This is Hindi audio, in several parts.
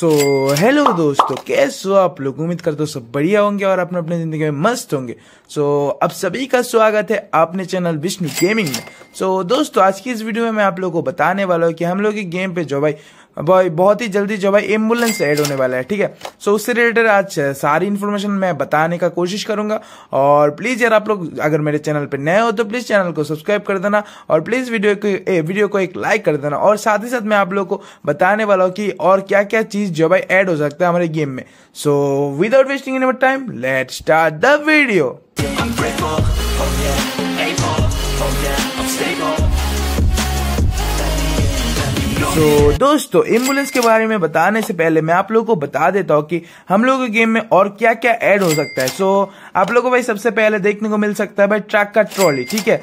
सो so, हेलो दोस्तों कैसे हो आप लोग उम्मीद करते हो सब बढ़िया होंगे और अपने अपने ज़िंदगी में मस्त होंगे सो so, अब सभी का स्वागत है आपने चैनल विष्णु गेमिंग में सो so, दोस्तों आज की इस वीडियो में मैं आप लोगों को बताने वाला हूँ कि हम लोग की गेम पे जो भाई बहुत ही जल्दी जो भाई एम्बुलेंस ऐड होने वाला है ठीक है सो उससे रिलेटेड आज सारी इन्फॉर्मेशन मैं बताने का कोशिश करूंगा और प्लीज यार आप लोग अगर मेरे चैनल पर नए हो तो प्लीज चैनल को सब्सक्राइब कर देना और प्लीज वीडियो को ए, वीडियो को एक लाइक कर देना और साथ ही साथ मैं आप लोग को बताने वाला हूँ कि और क्या क्या चीज जो भाई एड हो सकता है हमारे गेम में so without wasting any time let start the video so so, दोस्तों एम्बुलेंस के बारे में बताने से पहले मैं आप लोगों को बता देता हूँ कि हम लोगों के गेम में और क्या क्या ऐड हो सकता है सो so, आप लोगों को भाई सबसे पहले देखने को मिल सकता है भाई ट्रक का ट्रॉली ठीक है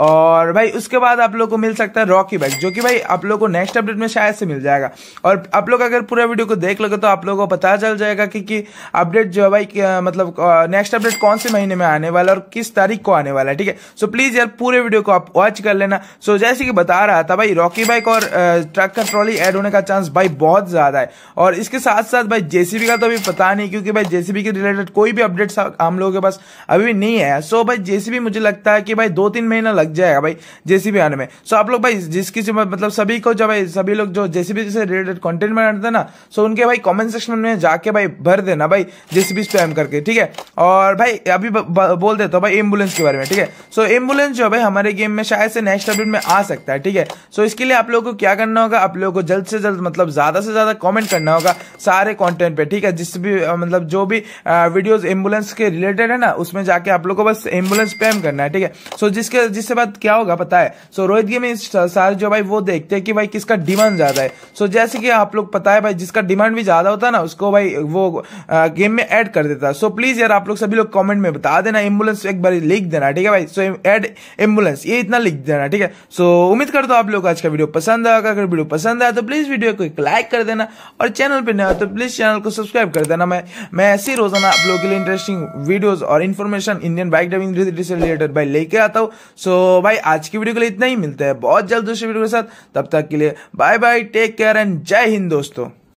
और भाई उसके बाद आप लोग को मिल सकता है रॉकी बाइक जो कि भाई आप लोग को नेक्स्ट अपडेट में शायद से मिल जाएगा और आप लोग अगर पूरा वीडियो को देख लोगे तो आप लोगों को पता चल जाएगा कि, कि अपडेट जो है भाई मतलब नेक्स्ट अपडेट कौन से महीने में आने वाला और किस तारीख को आने वाला है ठीक है सो प्लीज़ यार पूरे वीडियो को आप वॉच कर लेना सो जैसे कि बता रहा था भाई रॉकी बाइक और ट्रक का ट्रॉली एड होने का चांस भाई बहुत ज़्यादा है और इसके साथ साथ भाई जेसीबी का तो अभी पता नहीं क्योंकि भाई जेसीबी के रिलेटेड कोई भी अपडेट हम लोगों के पास अभी नहीं है सो भाई जेसीबी मुझे लगता है कि भाई दो तीन महीना लग लग जाएगा भाई जेसीबी आने में सो आप लोग भाई जिस किसी मतलब सभी को जो भाई सभी लोग जो जेसीबी से रिलेटेड कॉन्टेंट बनाते हैं ना सो उनके भाई कॉमेंट सेक्शन में जाके भाई भर देना भाई जेसीबी स्पैम करके ठीक है और भाई अभी बोल देता हूँ भाई एम्बुलेंस के बारे में ठीक है सो एम्बुलेंस जो भाई हमारे गेम में शायद से नेक्स्ट अपडेट में आ सकता है ठीक है सो इसके लिए आप लोग को क्या करना होगा आप लोगों को जल्द से जल्द मतलब ज्यादा से ज्यादा कॉमेंट करना होगा सारे कॉन्टेंट पे ठीक है जिस भी मतलब जो भी वीडियोज एम्बुलेंस के रिलेटेड है ना उसमें जाके आप लोग को बस एम्बुलेंस स्पैम करना है ठीक है सो जिसके जिससे बाद क्या होगा पता है सो रोहित गेम में सारे जो भाई वो देखते हैं कि भाई किसका डिमांड ज्यादा है सो जैसे कि आप लोग पता है भाई जिसका डिमांड भी ज्यादा होता है ना उसको भाई वो गेम में ऐड कर देता है सो प्लीज यार आप लोग सभी लोग कॉमेंट में बता देना एम्बुलेंस एक बार लिख देना ठीक है भाई सो एड एम्बुलेंस ये इतना लिख देना ठीक है सो उम्मीद करता हूँ आप लोग आज का वीडियो पसंद आया अगर वीडियो पसंद आया तो प्लीज वीडियो को एक लाइक कर देना और चैनल पर नया तो प्लीज चैनल को सब्सक्राइब कर देना मैं मैं ऐसे रोजाना आप लोगों के लिए इंटरेस्टिंग वीडियोज और information Indian bike driving related भाई लेके आता हूँ सो भाई आज की वीडियो के लिए इतना ही मिलता है बहुत जल्द दूसरी वीडियो के साथ तब तक के लिए bye bye take care and जय हिंद दोस्तों